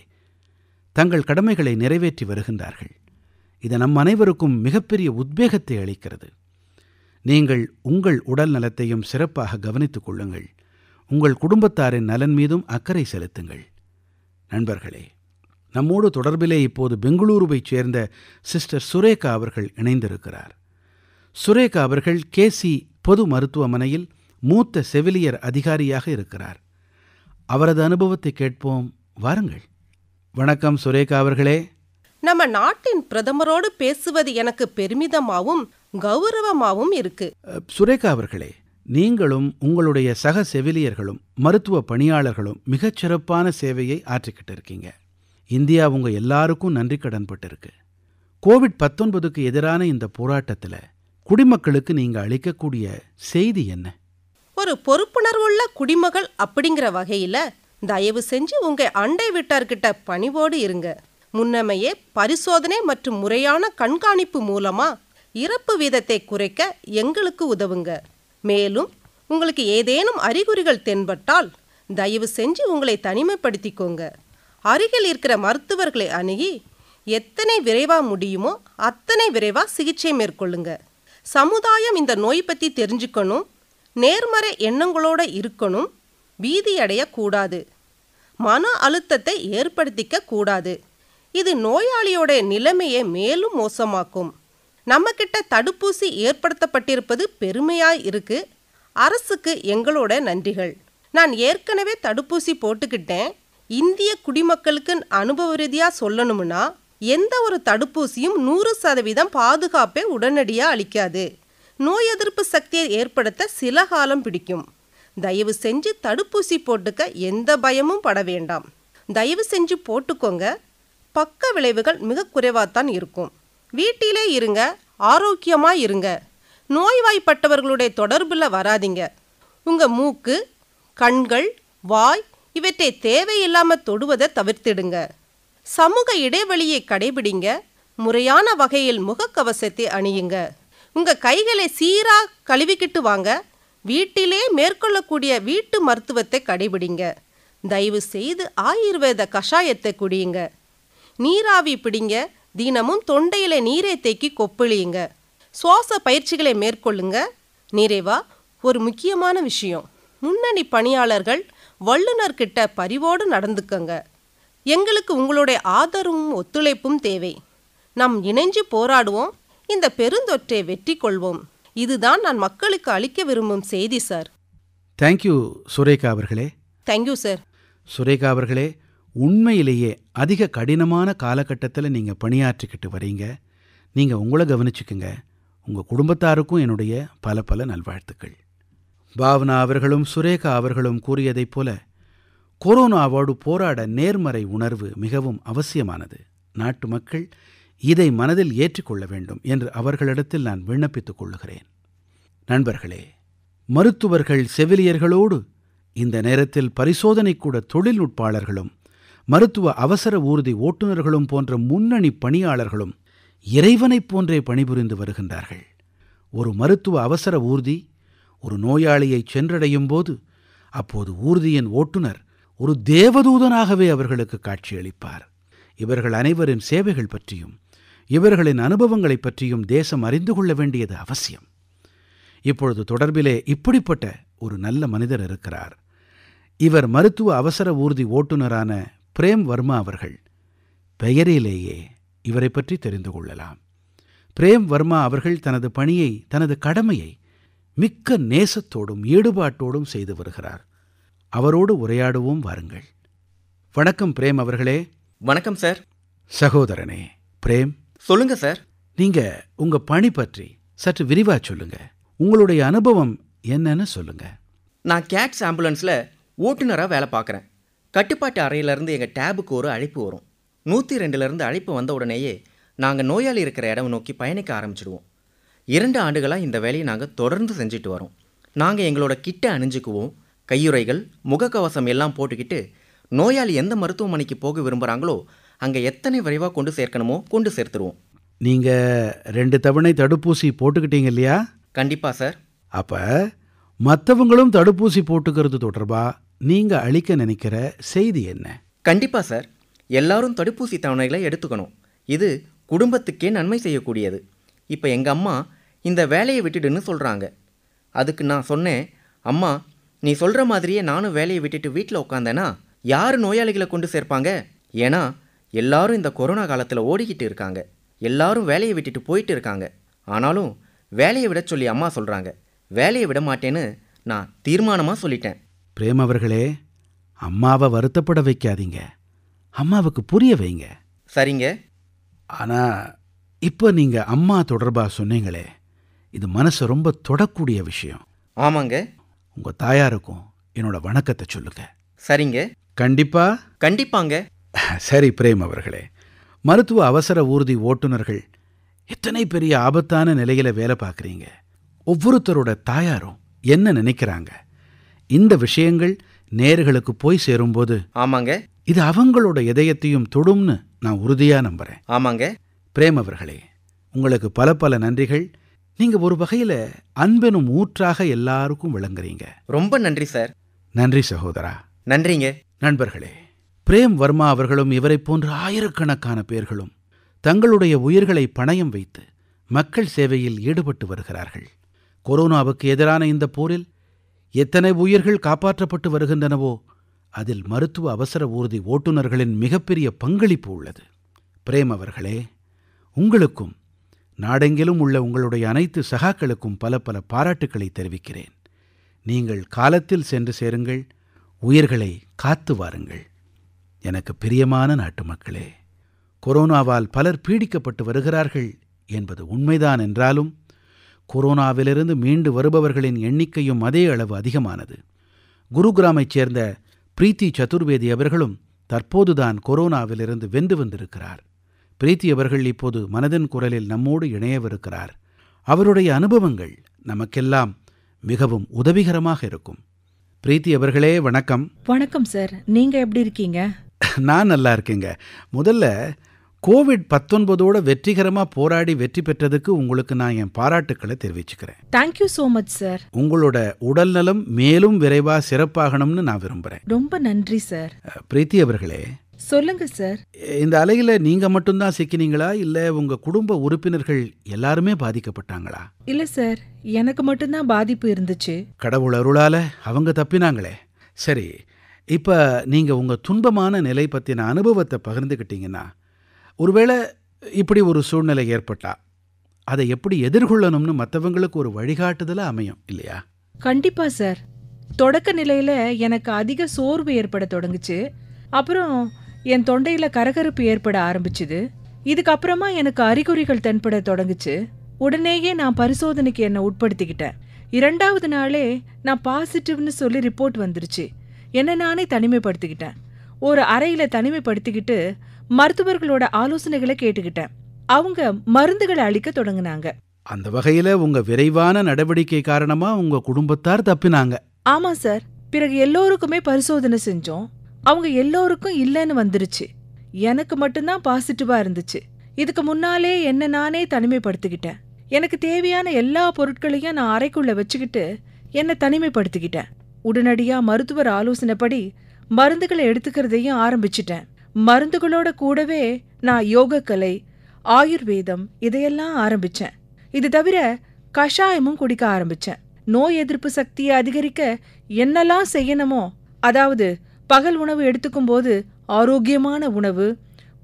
தங்கள் கடமைகளை நிறைவேற்றி வருகின்றார்கள் இது நம் அனைவருக்கும் மிகப்பெரிய உத்வேகத்தை அளிக்கிறது நீங்கள் உங்கள் உடல் நலத்தையும் சிறப்பாக கவனித்துக் கொள்ளுங்கள் உங்கள் குடும்பத்தாரின் நலன் மீதும் அக்கறை செலுத்துங்கள் நண்பர்களே நம்மோடு தொடர்பிலே இப்போது பெங்களூருவைச் சேர்ந்த சிஸ்டர் சுரேகா அவர்கள் இணைந்திருக்கிறார் சுரேகா அவர்கள் கேசி பொது மருத்துவமனையில் மூத்த செவிலியர் அதிகாரியாக இருக்கிறார் அவரது அனுபவத்தை கேட்போம் வாருங்கள் வணக்கம் சுரேகா அவர்களே நம்ம நாட்டின் பிரதமரோடு பேசுவது எனக்கு பெருமிதமாவும் கௌரவமாவும் இருக்கு சுரேகா அவர்களே நீங்களும் உங்களுடைய சக செவிலியர்களும் மருத்துவ பணியாளர்களும் மிகச் சிறப்பான சேவையை ஆற்றிக்கிட்டு இருக்கீங்க இந்தியா உங்க எல்லாருக்கும் நன்றி கடன்பட்டிருக்கு கோவிட் பத்தொன்பதுக்கு எதிரான இந்த போராட்டத்தில் குடிமக்களுக்கு நீங்க அளிக்கக்கூடிய செய்தி என்ன ஒரு பொறுப்புணர்வுள்ள குடிமகள் அப்படிங்கிற வகையில தயவு செஞ்சு உங்க அண்டை வீட்டார்கிட்ட பணிவோடு இருங்க முன்னமையே பரிசோதனை மற்றும் முறையான கண்காணிப்பு மூலமா இறப்பு வீதத்தை குறைக்க எங்களுக்கு உதவுங்க மேலும் உங்களுக்கு ஏதேனும் அறிகுறிகள் தென்பட்டால் தயவு செஞ்சு உங்களை தனிமைப்படுத்திக்கோங்க அருகில் இருக்கிற மருத்துவர்களை அணுகி எத்தனை விரைவாக முடியுமோ அத்தனை விரைவாக சிகிச்சை மேற்கொள்ளுங்க சமுதாயம் இந்த நோய் பற்றி தெரிஞ்சுக்கணும் நேர்மறை எண்ணங்களோட இருக்கணும் பீதியடையக்கூடாது மன அழுத்தத்தை ஏற்படுத்திக்க கூடாது இது நோயாளியோட நிலைமையை மேலும் மோசமாக்கும் நம்மக்கிட்ட தடுப்பூசி ஏற்படுத்தப்பட்டிருப்பது பெருமையாக இருக்கு அரசுக்கு எங்களோட நன்றிகள் நான் ஏற்கனவே தடுப்பூசி போட்டுக்கிட்டேன் இந்திய குடிமக்களுக்கு அனுபவ ரீதியாக சொல்லணும்னா எந்த ஒரு தடுப்பூசியும் நூறு சதவீதம் பாதுகாப்பை உடனடியாக அளிக்காது நோய் எதிர்ப்பு சக்தியை ஏற்படுத்த சில காலம் பிடிக்கும் தயவு செஞ்சு தடுப்பூசி போட்டுக்க எந்த பயமும் பட வேண்டாம் தயவு செஞ்சு போட்டுக்கோங்க பக்க விளைவுகள் மிக குறைவாகத்தான் இருக்கும் வீட்டிலே இருங்க ஆரோக்கியமாக இருங்க நோய்வாய்ப்பட்டவர்களுடைய தொடர்பில் வராதிங்க உங்கள் மூக்கு கண்கள் வாய் இவற்றை தேவையில்லாமல் தொடுவதை தவிர்த்திடுங்க சமூக இடைவெளியை கடைபிடிங்க முறையான வகையில் முகக்கவசத்தை அணியுங்க உங்கள் கைகளை சீராக கழுவிக்கிட்டு வாங்க வீட்டிலே மேற்கொள்ளக்கூடிய வீட்டு மருத்துவத்தை கடைபிடிங்க தயவு செய்து ஆயுர்வேத கஷாயத்தை குடியுங்க நீராவி பிடிங்க தினமும் தொண்டையில் நீரை தேக்கி கொப்பளியுங்க சுவாச பயிற்சிகளை மேற்கொள்ளுங்க நிறைவா ஒரு முக்கியமான விஷயம் முன்னணி பணியாளர்கள் வல்லுநர்கிட்ட பரிவோடு நடந்துக்கங்க எங்களுக்கு உங்களுடைய ஆதரவும் ஒத்துழைப்பும் தேவை நம் இணைஞ்சு போராடுவோம் இந்த பெருந்தொற்றை வெற்றி கொள்வோம் இதுதான் நான் மக்களுக்கு அளிக்க விரும்பும் செய்தி சார் தேங்க்யூ சுரேகா அவர்களே தேங்க்யூ சார் சுரேகா அவர்களே உண்மையிலேயே அதிக கடினமான காலகட்டத்தில் நீங்கள் பணியாற்றிக்கிட்டு வரீங்க நீங்கள் உங்களை கவனிச்சுக்குங்க உங்கள் குடும்பத்தாருக்கும் என்னுடைய பல பல நல்வாழ்த்துக்கள் பாவனா அவர்களும் சுரேகா அவர்களும் கூறியதைப் போல கொரோனாவோடு போராட நேர்மறை உணர்வு மிகவும் அவசியமானது நாட்டு மக்கள் இதை மனதில் ஏற்றிக்கொள்ள வேண்டும் என்று அவர்களிடத்தில் நான் விண்ணப்பித்துக் கொள்ளுகிறேன் நண்பர்களே மருத்துவர்கள் செவிலியர்களோடு இந்த நேரத்தில் பரிசோதனை கூட தொழில்நுட்பாளர்களும் மருத்துவ அவசர ஊர்தி ஓட்டுநர்களும் போன்ற முன்னணி பணியாளர்களும் இறைவனைப் போன்றே பணிபுரிந்து வருகின்றார்கள் ஒரு மருத்துவ அவசர ஊர்தி ஒரு நோயாளியை சென்றடையும் போது அப்போது ஊர்தியின் ஓட்டுநர் ஒரு தேவதூதனாகவே அவர்களுக்கு காட்சியளிப்பார் இவர்கள் அனைவரின் சேவைகள் பற்றியும் இவர்களின் அனுபவங்களைப் பற்றியும் தேசம் அறிந்து கொள்ள வேண்டியது அவசியம் இப்பொழுது தொடர்பிலே இப்படிப்பட்ட ஒரு நல்ல மனிதர் இருக்கிறார் இவர் மருத்துவ அவசர ஊர்தி ஓட்டுநரான பிரேம் வர்மா அவர்கள் பெயரிலேயே இவரை பற்றி தெரிந்து கொள்ளலாம் பிரேம் வர்மா அவர்கள் தனது பணியை தனது கடமையை மிக்க நேசத்தோடும் ஈடுபாட்டோடும் செய்து வருகிறார் அவரோடு உரையாடுவோம் வாருங்கள் வணக்கம் பிரேம் அவர்களே வணக்கம் சார் சகோதரனே பிரேம் சொல்லுங்க சார் நீங்க உங்க பணி பற்றி சற்று விரிவா சொல்லுங்க உங்களுடைய அனுபவம் என்னன்னு சொல்லுங்க நான் கேட்ஸ் ஆம்புலன்ஸில் ஓட்டுநராக வேலை பார்க்குறேன் கட்டுப்பாட்டு அறையிலேருந்து எங்கள் டேபுக்கு ஒரு அழைப்பு வரும் நூற்றி ரெண்டுலேருந்து அழைப்பு வந்த உடனேயே நாங்கள் நோயாளி இருக்கிற இடம் நோக்கி பயணிக்க ஆரம்பிச்சிடுவோம் இரண்டு ஆண்டுகளாக இந்த வேலையை நாங்கள் தொடர்ந்து செஞ்சுட்டு வரோம் நாங்கள் எங்களோட கிட்ட அணிஞ்சுக்குவோம் கையுறைகள் முகக்கவசம் எல்லாம் போட்டுக்கிட்டு நோயாளி எந்த மருத்துவமனைக்கு போக விரும்புகிறாங்களோ அங்கே எத்தனை விரைவாக கொண்டு சேர்க்கணுமோ கொண்டு சேர்த்துருவோம் நீங்கள் ரெண்டு தவணை தடுப்பூசி போட்டுக்கிட்டீங்க இல்லையா கண்டிப்பாக சார் அப்போ மற்றவங்களும் தடுப்பூசி போட்டுக்கிறது தொடர்பாக நீங்கள் அளிக்க நினைக்கிற செய்தி என்ன கண்டிப்பாக சார் எல்லாரும் தடுப்பூசி தவணைகளை எடுத்துக்கணும் இது குடும்பத்துக்கே நன்மை செய்யக்கூடியது இப்போ எங்கள் அம்மா இந்த வேலையை விட்டுடுன்னு சொல்கிறாங்க அதுக்கு நான் சொன்னேன் அம்மா நீ சொல்கிற மாதிரியே நானும் வேலையை விட்டுட்டு வீட்டில் உட்காந்தேன்னா யார் நோயாளிகளை கொண்டு சேர்ப்பாங்க ஏன்னா எல்லாரும் இந்த கொரோனா காலத்தில் ஓடிக்கிட்டு இருக்காங்க எல்லாரும் வேலையை விட்டுட்டு போயிட்டு இருக்காங்க ஆனாலும் வேலையை விட சொல்லி அம்மா சொல்கிறாங்க வேலையை விட மாட்டேன்னு நான் தீர்மானமாக சொல்லிட்டேன் பிரேம் அவர்களே அம்மாவை வருத்தப்பட வைக்காதீங்க அம்மாவுக்கு புரிய வைங்க சரிங்க ஆனால் இப்போ நீங்கள் அம்மா தொடர்பாக சொன்னீங்களே இது மனசை ரொம்ப தொடக்கூடிய விஷயம் ஆமாங்க உங்கள் தாயாருக்கும் என்னோட வணக்கத்தை சொல்லுங்க சரிங்க கண்டிப்பா கண்டிப்பாங்க சரி பிரேம் அவர்களே மருத்துவ அவசர ஊர்தி ஓட்டுநர்கள் எத்தனை பெரிய ஆபத்தான நிலையில வேலை பார்க்குறீங்க ஒவ்வொருத்தரோட தாயாரும் என்ன நினைக்கிறாங்க இந்த விஷயங்கள் நேர்களுக்கு போய் சேரும்போது ஆமாங்க இது அவங்களோட இதயத்தையும் தொடும்னு நான் உறுதியாக நம்புகிறேன் ஆமாங்க பிரேம் அவர்களே உங்களுக்கு பல பல நன்றிகள் நீங்க ஒரு வகையில் அன்பெனும் ஊற்றாக எல்லாருக்கும் விளங்குறீங்க ரொம்ப நன்றி சார் நன்றி சகோதரா நன்றிங்க நண்பர்களே பிரேம் வர்மா அவர்களும் இவரைப் போன்ற ஆயிரக்கணக்கான பேர்களும் தங்களுடைய உயிர்களை பணயம் வைத்து மக்கள் சேவையில் ஈடுபட்டு வருகிறார்கள் கொரோனாவுக்கு எதிரான இந்த போரில் எத்தனை உயிர்கள் காப்பாற்றப்பட்டு வருகின்றனவோ அதில் மருத்துவ அவசர ஊர்தி ஓட்டுநர்களின் மிகப்பெரிய பங்களிப்பு உள்ளது பிரேம் அவர்களே உங்களுக்கும் நாடெங்கிலும் உள்ள உங்களுடைய அனைத்து சகாக்களுக்கும் பல பல பாராட்டுக்களை தெரிவிக்கிறேன் நீங்கள் காலத்தில் சென்று சேருங்கள் உயிர்களை காத்து வாருங்கள் எனக்கு பிரியமான நாட்டுமக்களே கொரோனாவால் பலர் பீடிக்கப்பட்டு வருகிறார்கள் என்பது உண்மைதான் என்றாலும் கொரோனாவிலிருந்து மீண்டு வருபவர்களின் எண்ணிக்கையும் அதே அளவு அதிகமானது குருகிராமைச் சேர்ந்த பிரீத்தி சதுர்வேதி அவர்களும் தற்போதுதான் கொரோனாவிலிருந்து வென்று வந்திருக்கிறார் பிரீத்தி அவர்கள் இப்போது மனதின் குரலில் நம்மோடு இணையவிருக்கிறார் அவருடைய அனுபவங்கள் நமக்கெல்லாம் மிகவும் உதவிகரமாக இருக்கும் பிரீத்தி அவர்களே வணக்கம் வணக்கம் சார் நீங்க எப்படி இருக்கீங்க நான் நல்லா இருக்கேங்க முதல்ல கோவிட் பத்தொன்பதோட வெற்றிகரமா போராடி வெற்றி பெற்றதுக்கு உங்களுக்கு நான் என் பாராட்டுக்களை தெரிவிச்சுக்கிறேன் தேங்க்யூ சோ மச் சார் உங்களோட உடல் நலம் மேலும் விரைவா சிறப்பாகணும்னு நான் விரும்புறேன் ரொம்ப நன்றி சார் பிரீத்தி அவர்களே சொல்லுங்க சார் இந்த அலையில நீங்க மட்டும்தான் சிக்கினீங்களா இல்ல உங்க குடும்ப உறுப்பினர்கள் எல்லாருமே பாதிக்கப்பட்டாங்களா இல்ல சார் எனக்கு மட்டும்தான் பாதிப்பு இருந்துச்சு கடவுள் அருளால அவங்க தப்பினாங்களே சரி இப்போ நீங்கள் உங்கள் துன்பமான நிலை பற்றின அனுபவத்தை பகிர்ந்துக்கிட்டீங்கன்னா ஒருவேளை இப்படி ஒரு சூழ்நிலை ஏற்பட்டா அதை எப்படி எதிர்கொள்ளணும்னு மற்றவங்களுக்கு ஒரு வழிகாட்டுதலாக அமையும் இல்லையா கண்டிப்பாக சார் தொடக்க நிலையில் எனக்கு அதிக சோர்வு ஏற்பட தொடங்குச்சு அப்புறம் என் தொண்டையில் கரகரப்பு ஏற்பட ஆரம்பிச்சுது இதுக்கப்புறமா எனக்கு அறிகுறிகள் தென்பட தொடங்குச்சு உடனேயே நான் பரிசோதனைக்கு என்னை உட்படுத்திக்கிட்டேன் இரண்டாவது நாளே நான் பாசிட்டிவ்னு சொல்லி ரிப்போர்ட் வந்துருச்சு என்னை நானே தனிமைப்படுத்திக்கிட்டேன் ஒரு அறையில் தனிமைப்படுத்திக்கிட்டு மருத்துவர்களோட ஆலோசனைகளை கேட்டுக்கிட்டேன் அவங்க மருந்துகளை அளிக்க தொடங்கினாங்க அந்த வகையில உங்க விரைவான நடவடிக்கை காரணமா உங்க குடும்பத்தார் தப்பினாங்க ஆமா சார் பிறகு எல்லோருக்குமே பரிசோதனை செஞ்சோம் அவங்க எல்லோருக்கும் இல்லைன்னு வந்துருச்சு எனக்கு மட்டும்தான் பாசிட்டிவா இருந்துச்சு இதுக்கு முன்னாலே என்ன நானே தனிமைப்படுத்திக்கிட்டேன் எனக்கு தேவையான எல்லா பொருட்களையும் நான் அறைக்குள்ள வச்சுக்கிட்டு என்னை தனிமைப்படுத்திக்கிட்டேன் உடனடியா மருத்துவர் ஆலோசனைப்படி மருந்துகளை எடுத்துக்கிறதையும் ஆரம்பிச்சிட்டேன் மருந்துகளோட கூடவே நான் யோகக்கலை ஆயுர்வேதம் இதையெல்லாம் ஆரம்பிச்சேன் இது தவிர கஷாயமும் குடிக்க ஆரம்பிச்சேன் நோய் எதிர்ப்பு சக்தியை அதிகரிக்க என்னெல்லாம் செய்யணுமோ அதாவது பகல் உணவு எடுத்துக்கும் போது ஆரோக்கியமான உணவு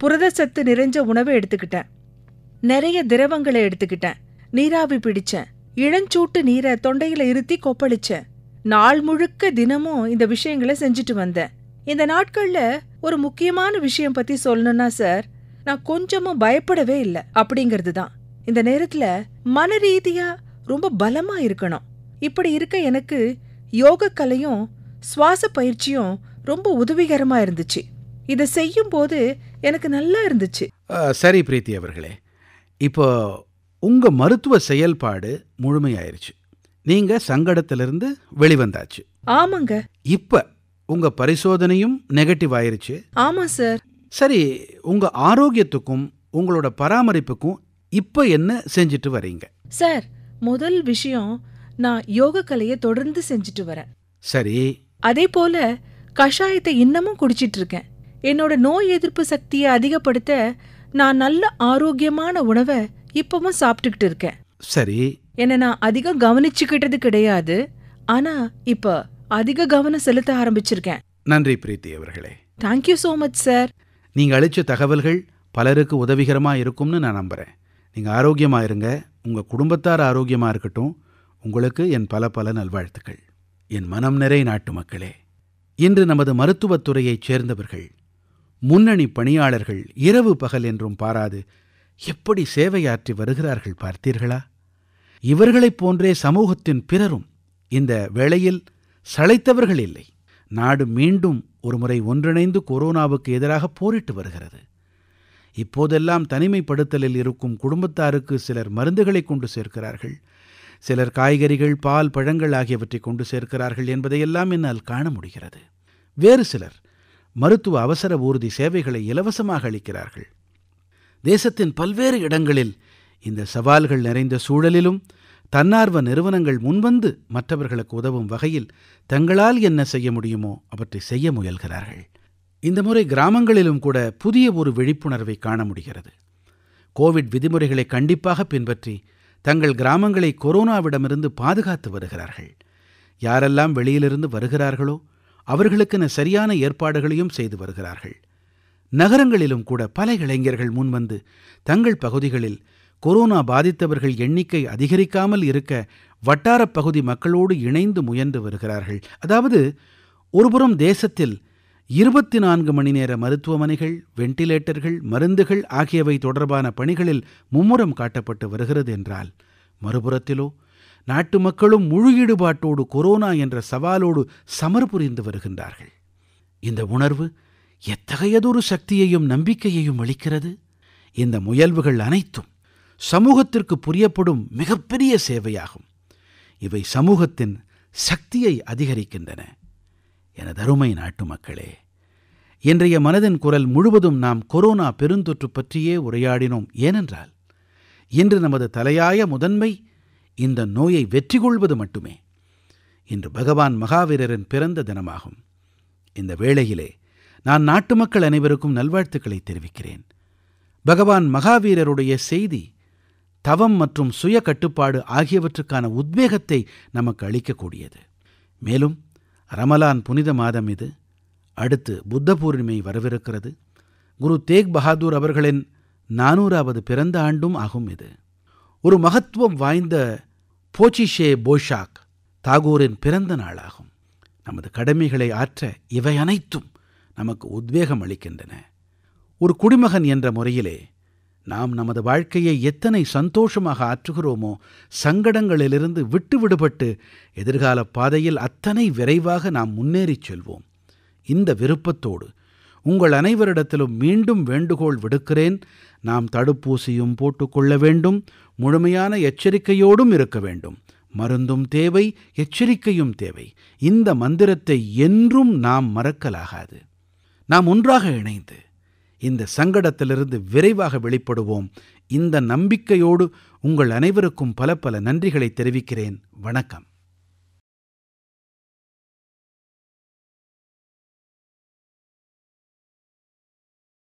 புரத சத்து நிறைஞ்ச உணவை எடுத்துக்கிட்டேன் நிறைய திரவங்களை எடுத்துக்கிட்டேன் நீராவி பிடிச்சேன் இளஞ்சூட்டு நீரை தொண்டையில இருத்தி கொப்பளிச்சேன் நாள் முழுக்க தினமும் இந்த விஷயங்களை செஞ்சுட்டு வந்தேன் இந்த நாட்கள்ல ஒரு முக்கியமான விஷயம் பத்தி சொல்லணும்னா சார் நான் கொஞ்சமும் பயப்படவே இல்லை அப்படிங்கிறது தான் இந்த நேரத்துல மன ரீதியா ரொம்ப பலமா இருக்கணும் இப்படி இருக்க எனக்கு யோக கலையும் சுவாச பயிற்சியும் ரொம்ப உதவிகரமா இருந்துச்சு இதை செய்யும் போது எனக்கு நல்லா இருந்துச்சு சரி பிரீத்தி அவர்களே இப்போ உங்க மருத்துவ செயல்பாடு முழுமையாயிருச்சு நீங்க சங்கடத்திலிருந்து வெளிவந்தாச்சு ஆமாங்க இப்ப உங்க பரிசோதனையும் நெகட்டிவ் ஆயிருச்சு ஆமா சார் சரி உங்க ஆரோக்கியத்துக்கும் உங்களோட பராமரிப்புக்கும் இப்ப என்ன செஞ்சுட்டு வரீங்க சார் முதல் விஷயம் நான் யோக கலையை தொடர்ந்து செஞ்சுட்டு வரேன் சரி அதே போல கஷாயத்தை இன்னமும் குடிச்சிட்டு இருக்கேன் என்னோட நோய் எதிர்ப்பு சக்தியை அதிகப்படுத்த நான் நல்ல ஆரோக்கியமான உணவை இப்பவும் சாப்பிட்டுக்கிட்டு இருக்கேன் சரி என்ன நான் அதிகம் கவனிச்சுக்கிட்டது கிடையாது ஆனா இப்ப அதிக கவனம் செலுத்த ஆரம்பிச்சிருக்கேன் நன்றி பிரீத்தி அவர்களே தேங்க்யூ சோ மச் சார் நீங்க அளிச்ச தகவல்கள் பலருக்கு உதவிகரமா இருக்கும்னு நான் நம்புறேன் நீங்க ஆரோக்கியமா இருங்க உங்க குடும்பத்தார் ஆரோக்கியமா இருக்கட்டும் உங்களுக்கு என் பல பல நல்வாழ்த்துக்கள் என் மனம் நிறை நாட்டு மக்களே இன்று நமது மருத்துவத்துறையைச் சேர்ந்தவர்கள் முன்னணி பணியாளர்கள் இரவு பகல் என்றும் பாராது எப்படி சேவையாற்றி வருகிறார்கள் பார்த்தீர்களா இவர்களைப் போன்றே சமூகத்தின் பிறரும் இந்த வேளையில் சளைத்தவர்கள் இல்லை நாடு மீண்டும் ஒருமுறை ஒன்றிணைந்து கொரோனாவுக்கு எதிராக போரிட்டு வருகிறது இப்போதெல்லாம் தனிமைப்படுத்தலில் இருக்கும் குடும்பத்தாருக்கு சிலர் மருந்துகளை கொண்டு சேர்க்கிறார்கள் சிலர் காய்கறிகள் பால் பழங்கள் ஆகியவற்றை கொண்டு சேர்க்கிறார்கள் என்பதையெல்லாம் என்னால் காண முடிகிறது வேறு சிலர் மருத்துவ அவசர ஊர்தி சேவைகளை இலவசமாக அளிக்கிறார்கள் தேசத்தின் பல்வேறு இடங்களில் இந்த சவால்கள் நிறைந்த சூழலிலும் தன்னார்வ நிறுவனங்கள் முன்வந்து மற்றவர்களுக்கு உதவும் வகையில் தங்களால் என்ன செய்ய முடியுமோ அவற்றை செய்ய முயல்கிறார்கள் இந்த முறை கிராமங்களிலும் கூட புதிய ஒரு விழிப்புணர்வை காண முடிகிறது கோவிட் விதிமுறைகளை கண்டிப்பாக பின்பற்றி தங்கள் கிராமங்களை கொரோனாவிடமிருந்து பாதுகாத்து வருகிறார்கள் யாரெல்லாம் வெளியிலிருந்து வருகிறார்களோ அவர்களுக்கென சரியான ஏற்பாடுகளையும் செய்து வருகிறார்கள் நகரங்களிலும் கூட பல இளைஞர்கள் முன்வந்து தங்கள் பகுதிகளில் கொரோனா பாதித்தவர்கள் எண்ணிக்கை அதிகரிக்காமல் இருக்க வட்டாரப் பகுதி மக்களோடு இணைந்து முயன்று வருகிறார்கள் அதாவது ஒருபுறம் தேசத்தில் இருபத்தி நான்கு மணி நேர மருத்துவமனைகள் வெண்டிலேட்டர்கள் மருந்துகள் ஆகியவை தொடர்பான பணிகளில் மும்முரம் காட்டப்பட்டு வருகிறது என்றால் மறுபுறத்திலோ நாட்டு மக்களும் முழு ஈடுபாட்டோடு கொரோனா என்ற சவாலோடு சமர் புரிந்து வருகின்றார்கள் இந்த உணர்வு எத்தகையதொரு சக்தியையும் நம்பிக்கையையும் அளிக்கிறது இந்த முயல்வுகள் அனைத்தும் சமூகத்திற்கு புரியப்படும் மிகப்பெரிய சேவையாகும் இவை சமூகத்தின் சக்தியை அதிகரிக்கின்றன தருமை நாட்டு மக்களே இன்றைய மனதின் குரல் முழுவதும் நாம் கொரோனா பெருந்தொற்று பற்றியே உரையாடினோம் ஏனென்றால் இன்று நமது தலையாய முதன்மை இந்த நோயை வெற்றி கொள்வது மட்டுமே இன்று பகவான் மகாவீரரின் பிறந்த தினமாகும் இந்த வேளையிலே நான் நாட்டு மக்கள் அனைவருக்கும் நல்வாழ்த்துக்களை தெரிவிக்கிறேன் பகவான் மகாவீரருடைய செய்தி தவம் மற்றும் சுய கட்டுப்பாடு ஆகியவற்றுக்கான உத்வேகத்தை நமக்கு அளிக்கக்கூடியது மேலும் ரமலான் புனித மாதம் இது அடுத்து புத்த பூர்ணிமை வரவிருக்கிறது குரு தேக் பகாதூர் அவர்களின் நானூறாவது பிறந்த ஆண்டும் ஆகும் இது ஒரு மகத்துவம் வாய்ந்த போச்சிஷே போஷாக் தாகூரின் பிறந்த நாளாகும் நமது கடமைகளை ஆற்ற இவை அனைத்தும் நமக்கு உத்வேகம் அளிக்கின்றன ஒரு குடிமகன் என்ற முறையிலே நாம் நமது வாழ்க்கையை எத்தனை சந்தோஷமாக ஆற்றுகிறோமோ சங்கடங்களிலிருந்து விட்டு விடுபட்டு எதிர்கால பாதையில் அத்தனை விரைவாக நாம் முன்னேறிச் செல்வோம் இந்த விருப்பத்தோடு உங்கள் அனைவரிடத்திலும் மீண்டும் வேண்டுகோள் விடுக்கிறேன் நாம் தடுப்பூசியும் போட்டுக்கொள்ள வேண்டும் முழுமையான எச்சரிக்கையோடும் இருக்க வேண்டும் மருந்தும் தேவை எச்சரிக்கையும் தேவை இந்த மந்திரத்தை என்றும் நாம் மறக்கலாகாது நாம் ஒன்றாக இணைந்து இந்த சங்கடத்திலிருந்து விரைவாக வெளிப்படுவோம் இந்த நம்பிக்கையோடு உங்கள் அனைவருக்கும் பல பல நன்றிகளை தெரிவிக்கிறேன் வணக்கம்